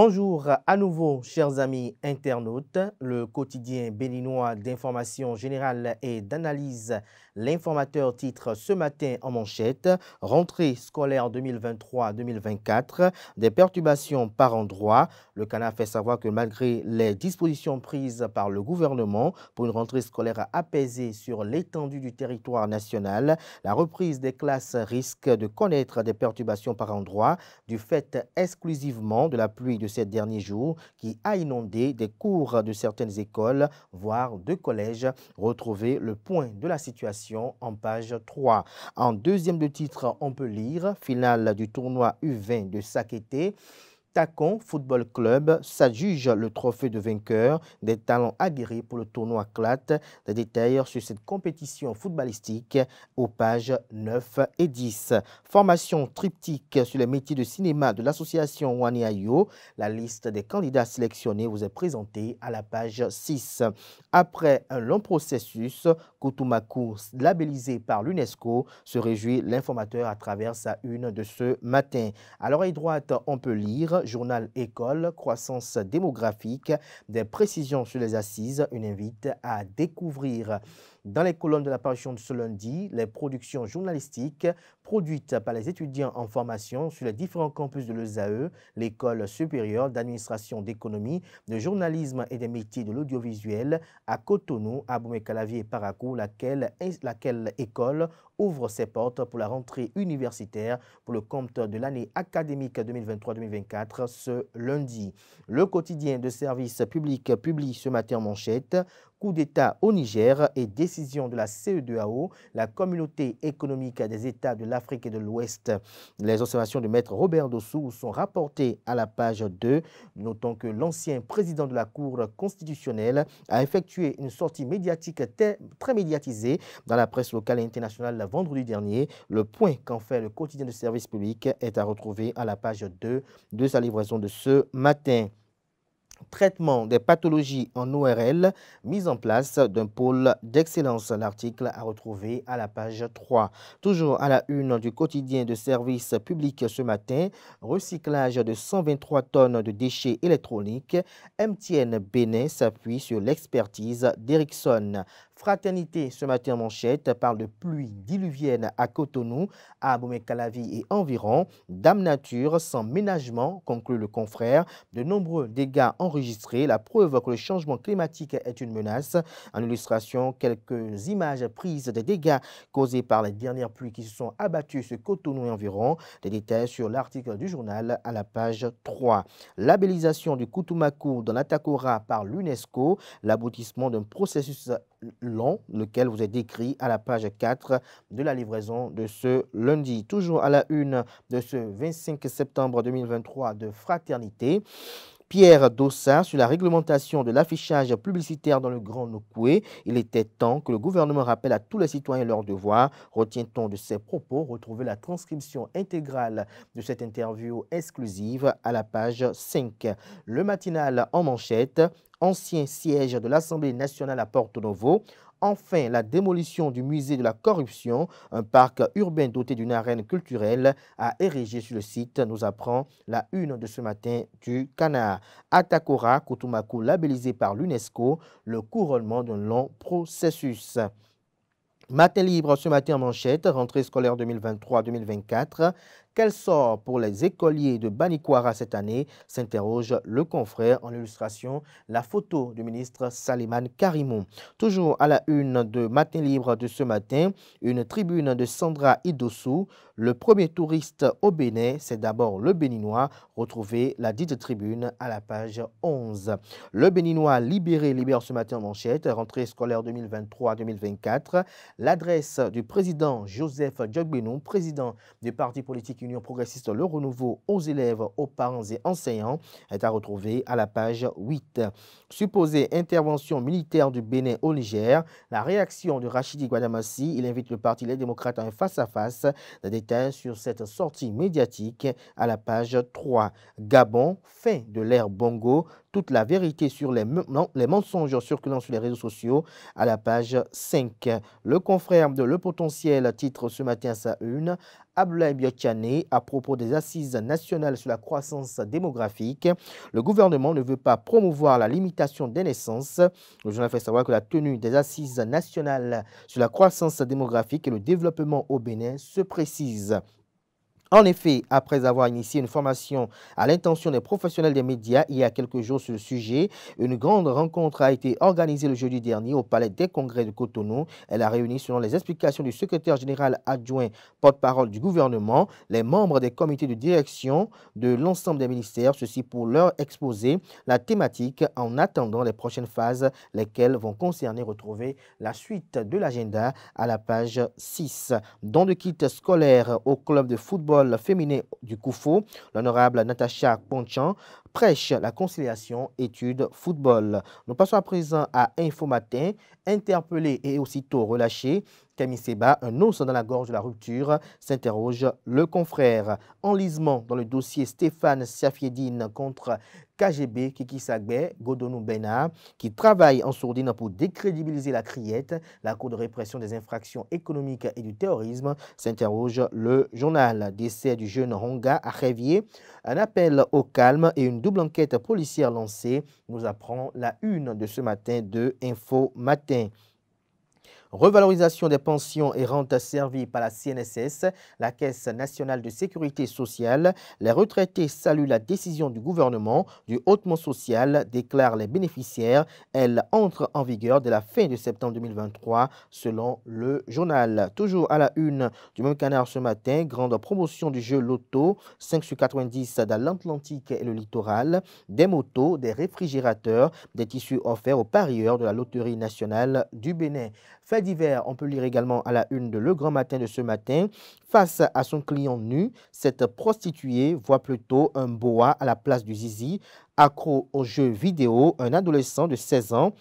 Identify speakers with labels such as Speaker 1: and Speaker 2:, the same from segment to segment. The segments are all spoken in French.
Speaker 1: Bonjour à nouveau, chers amis internautes. Le quotidien béninois d'information générale et d'analyse, l'informateur titre ce matin en manchette Rentrée scolaire 2023-2024, des perturbations par endroits. Le cana fait savoir que malgré les dispositions prises par le gouvernement pour une rentrée scolaire apaisée sur l'étendue du territoire national, la reprise des classes risque de connaître des perturbations par endroits du fait exclusivement de la pluie de de ces derniers jours qui a inondé des cours de certaines écoles, voire de collèges. Retrouvez le point de la situation en page 3. En deuxième de titre, on peut lire « Finale du tournoi U20 de Sakété ». Tacon Football Club s'adjuge le trophée de vainqueur des talents aguerris pour le tournoi CLAT. Des détails sur cette compétition footballistique aux pages 9 et 10. Formation triptyque sur les métiers de cinéma de l'association Waniayo. La liste des candidats sélectionnés vous est présentée à la page 6. Après un long processus, Kutumaku, labellisé par l'UNESCO, se réjouit l'informateur à travers sa une de ce matin. À l'oreille droite, on peut lire Journal École, croissance démographique, des précisions sur les assises, une invite à découvrir. Dans les colonnes de l'apparition de ce lundi, les productions journalistiques produites par les étudiants en formation sur les différents campus de l'ESAE, l'École supérieure d'administration d'économie, de journalisme et des métiers de l'audiovisuel à Cotonou, à Boumé-Calavier et Parakou, laquelle, laquelle école ouvre ses portes pour la rentrée universitaire pour le compte de l'année académique 2023-2024 ce lundi. Le quotidien de service public publie ce matin en manchette coup d'État au Niger et décision de la CE2AO, la communauté économique des États de l'Afrique et de l'Ouest. Les observations de maître Robert Dossou sont rapportées à la page 2. Notons que l'ancien président de la Cour constitutionnelle a effectué une sortie médiatique très médiatisée dans la presse locale et internationale vendredi dernier. Le point qu'en fait le quotidien de service public est à retrouver à la page 2 de sa livraison de ce matin traitement des pathologies en ORL, mise en place d'un pôle d'excellence. L'article à retrouver à la page 3. Toujours à la une du quotidien de service public ce matin, recyclage de 123 tonnes de déchets électroniques, MTN Bénin s'appuie sur l'expertise d'Erickson. Fraternité ce matin manchette parle de pluie diluvienne à Cotonou, à Abomey-Calavi et environ. Dame nature sans ménagement, conclut le confrère. De nombreux dégâts en Enregistré, la preuve que le changement climatique est une menace. En illustration, quelques images prises des dégâts causés par les dernières pluies qui se sont abattues sur Cotonou et environ. Des détails sur l'article du journal à la page 3. Labellisation du Kutumaku dans l'Atakora par l'UNESCO, l'aboutissement d'un processus long, lequel vous est décrit à la page 4 de la livraison de ce lundi. Toujours à la une de ce 25 septembre 2023 de Fraternité, Pierre Dossard sur la réglementation de l'affichage publicitaire dans le Grand Nocoué, Il était temps que le gouvernement rappelle à tous les citoyens leurs devoirs. Retient-on de ses propos Retrouvez la transcription intégrale de cette interview exclusive à la page 5. Le matinal en manchette, ancien siège de l'Assemblée nationale à Porto Novo, Enfin, la démolition du musée de la corruption, un parc urbain doté d'une arène culturelle a érigé sur le site, nous apprend la une de ce matin du Canard. Atakora, Kutumaku, labellisé par l'UNESCO, le couronnement d'un long processus. Matin libre ce matin en manchette, rentrée scolaire 2023-2024. Quel sort pour les écoliers de Banikwara cette année s'interroge le confrère en illustration la photo du ministre Saliman Karimou. Toujours à la une de Matin Libre de ce matin, une tribune de Sandra Idossou. Le premier touriste au Bénin, c'est d'abord le Béninois. Retrouvez la dite tribune à la page 11. Le Béninois libéré libère ce matin en manchette, rentrée scolaire 2023-2024. L'adresse du président Joseph Diogbenou, président du parti politique progressiste Le Renouveau aux élèves, aux parents et enseignants est à retrouver à la page 8. Supposée intervention militaire du Bénin au Niger, la réaction de Rachidi Guadamassi, il invite le Parti Les Démocrates à un face-à-face. -face. détail sur cette sortie médiatique à la page 3. Gabon, fin de l'ère Bongo, toute la vérité sur les, non, les mensonges circulant sur les réseaux sociaux à la page 5. Le confrère de Le Potentiel titre ce matin sa une Abdoulaye Biotchane à propos des assises nationales sur la croissance démographique. Le gouvernement ne veut pas promouvoir la limitation des naissances. Le journal fait savoir que la tenue des assises nationales sur la croissance démographique et le développement au Bénin se précise en effet, après avoir initié une formation à l'intention des professionnels des médias il y a quelques jours sur le sujet, une grande rencontre a été organisée le jeudi dernier au Palais des Congrès de Cotonou. Elle a réuni, selon les explications du secrétaire général adjoint porte-parole du gouvernement, les membres des comités de direction de l'ensemble des ministères, ceci pour leur exposer la thématique en attendant les prochaines phases, lesquelles vont concerner retrouver la suite de l'agenda à la page 6. Dans de kit scolaire au club de football féminin du Koufou, l'honorable Natacha Ponchan, prêche la conciliation études-football. Nous passons à présent à Info Matin, interpellé et aussitôt relâché, Camille un os dans la gorge de la rupture, s'interroge le confrère. Enlisement dans le dossier Stéphane Safiedine contre KGB Kiki Sagbe Godonou Bena, qui travaille en sourdine pour décrédibiliser la criette, la Cour de répression des infractions économiques et du terrorisme, s'interroge le journal. Décès du jeune Honga à Révier, un appel au calme et une double enquête policière lancée, nous apprend la une de ce matin de Info Matin. Revalorisation des pensions et rentes servies par la CNSS, la Caisse nationale de sécurité sociale, les retraités saluent la décision du gouvernement du hautement social, déclarent les bénéficiaires. Elle entre en vigueur dès la fin de septembre 2023, selon le journal. Toujours à la une du même canard ce matin, grande promotion du jeu Loto, 5 sur 90 dans l'Atlantique et le littoral, des motos, des réfrigérateurs, des tissus offerts aux parieurs de la Loterie nationale du Bénin d'hiver, divers, on peut lire également à la une de Le Grand Matin de ce matin. Face à son client nu, cette prostituée voit plutôt un boa à la place du zizi. Accro aux jeux vidéo, un adolescent de 16 ans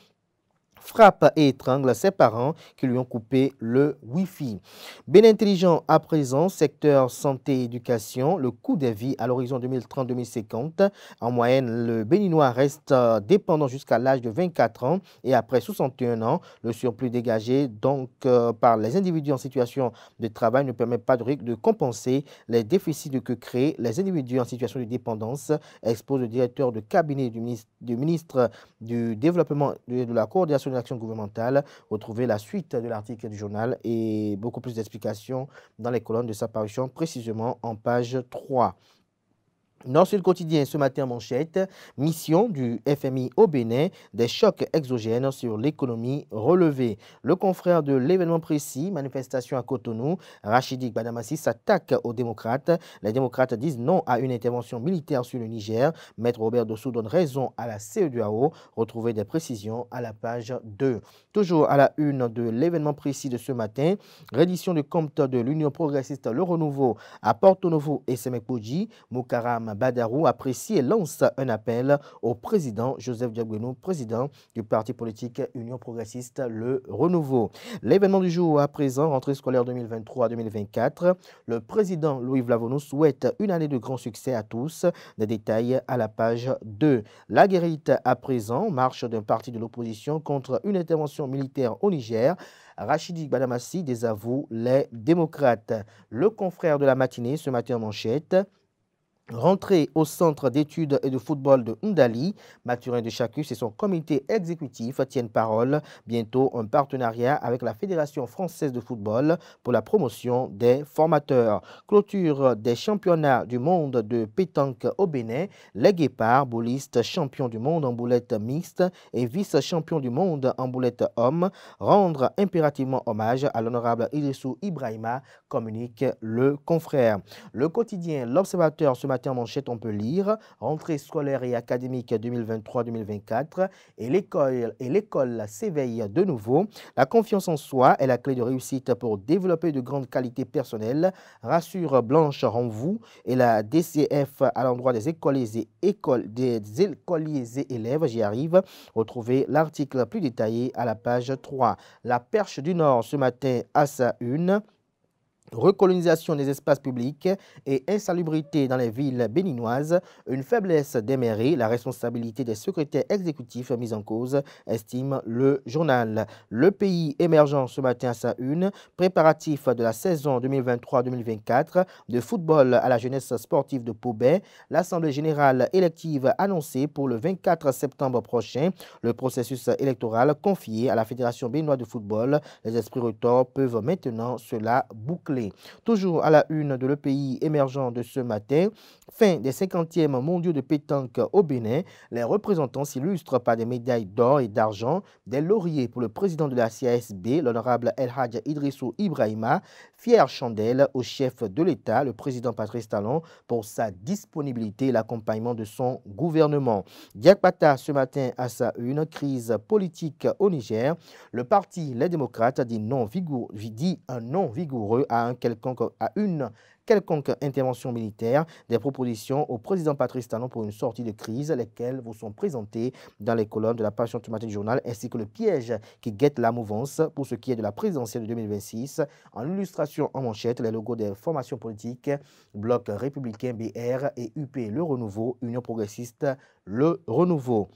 Speaker 1: frappe et étrangle ses parents qui lui ont coupé le Wi-Fi. Bien intelligent à présent, secteur santé et éducation, le coût des vies à l'horizon 2030-2050. En moyenne, le Béninois reste euh, dépendant jusqu'à l'âge de 24 ans et après 61 ans, le surplus dégagé donc euh, par les individus en situation de travail ne permet pas de, compenser les déficits que créent les individus en situation de dépendance, expose le directeur de cabinet du ministre du, Développement et de la Coordination Action gouvernementale. Retrouvez la suite de l'article du journal et beaucoup plus d'explications dans les colonnes de sa parution, précisément en page 3. Nord Sud quotidien ce matin manchette, mission du FMI au Bénin, des chocs exogènes sur l'économie relevée. Le confrère de l'événement précis, manifestation à Cotonou, Rachidik Badamassi s'attaque aux démocrates. Les démocrates disent non à une intervention militaire sur le Niger. Maître Robert Dossou donne raison à la CEDUAO. Retrouvez des précisions à la page 2. Toujours à la une de l'événement précis de ce matin, reddition du compte de l'Union progressiste Le Renouveau à Porto Novo et Semekpoji, Moukaram Badarou apprécie et lance un appel au président Joseph Diagueno président du parti politique Union progressiste Le Renouveau. L'événement du jour à présent, rentrée scolaire 2023-2024, le président Louis Vlavono souhaite une année de grand succès à tous. Des détails à la page 2. La guérite à présent, marche d'un parti de l'opposition contre une intervention militaire au Niger. Rachidi Badamassi désavoue les démocrates. Le confrère de la matinée, ce matin en manchette, Rentré au centre d'études et de football de Ndali, Mathurin de Chacus et son comité exécutif tiennent parole bientôt un partenariat avec la Fédération française de football pour la promotion des formateurs. Clôture des championnats du monde de pétanque au Bénin, les Guépards, boulistes champion du monde en boulette mixte et vice-champion du monde en boulette homme, rendre impérativement hommage à l'honorable Idrissou Ibrahima, communique le confrère. Le quotidien L'Observateur ce matin manchette, on peut lire Rentrée scolaire et académique 2023-2024 et l'école s'éveille de nouveau. La confiance en soi est la clé de réussite pour développer de grandes qualités personnelles, rassure Blanche Ranvou et la DCF à l'endroit des écoliers et, écoles des écoliers et élèves. J'y arrive. Retrouvez l'article plus détaillé à la page 3. La Perche du Nord ce matin à sa une recolonisation des espaces publics et insalubrité dans les villes béninoises, une faiblesse des mairies, la responsabilité des secrétaires exécutifs mise en cause, estime le journal. Le pays émergent ce matin à sa une, préparatif de la saison 2023-2024 de football à la jeunesse sportive de Paubet, l'Assemblée générale élective annoncée pour le 24 septembre prochain, le processus électoral confié à la Fédération béninoise de football, les esprits retors peuvent maintenant cela boucler. Toujours à la une de le pays émergent de ce matin, fin des 50e mondiaux de pétanque au Bénin, les représentants s'illustrent par des médailles d'or et d'argent, des lauriers pour le président de la CASB, l'honorable El Hadj Idrissou Ibrahima, fière chandelle au chef de l'État, le président Patrice Talon, pour sa disponibilité et l'accompagnement de son gouvernement. Diakpata, ce matin, à sa une crise politique au Niger. Le parti Les Démocrates dit, non vigoureux, dit un non vigoureux à quelconque, à une quelconque intervention militaire, des propositions au président Patrice Talon pour une sortie de crise, lesquelles vous sont présentées dans les colonnes de la page automatique du journal, ainsi que le piège qui guette la mouvance pour ce qui est de la présidentielle de 2026. En illustration en manchette, les logos des formations politiques, Bloc républicain BR et UP Le Renouveau, Union progressiste Le Renouveau.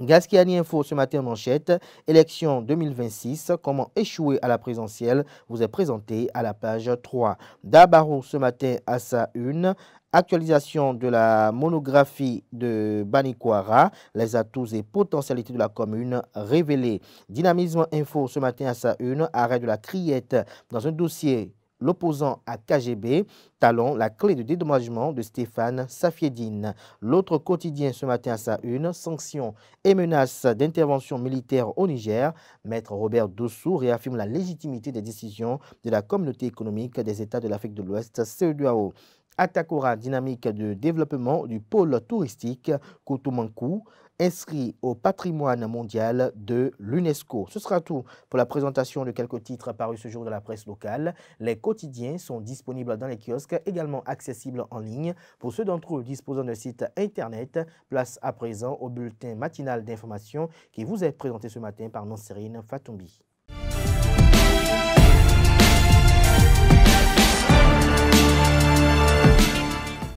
Speaker 1: Gasquiani Info ce matin manchette, élection 2026, comment échouer à la présentielle, vous est présenté à la page 3. Dabarou ce matin à sa une, actualisation de la monographie de Banikwara, les atouts et potentialités de la commune révélés. Dynamisme Info ce matin à sa une, arrêt de la criette dans un dossier l'opposant à KGB. Talon, la clé de dédommagement de Stéphane Safiedine. L'autre quotidien ce matin à sa une, sanctions et menaces d'intervention militaire au Niger. Maître Robert Dossou réaffirme la légitimité des décisions de la communauté économique des États de l'Afrique de l'Ouest, CEDEAO. Attaquera dynamique de développement du pôle touristique Koutumankou inscrit au patrimoine mondial de l'UNESCO. Ce sera tout pour la présentation de quelques titres parus ce jour dans la presse locale. Les quotidiens sont disponibles dans les kiosques, également accessibles en ligne. Pour ceux d'entre vous disposant d'un site internet, place à présent au bulletin matinal d'information qui vous est présenté ce matin par Nanserine Fatoumbi.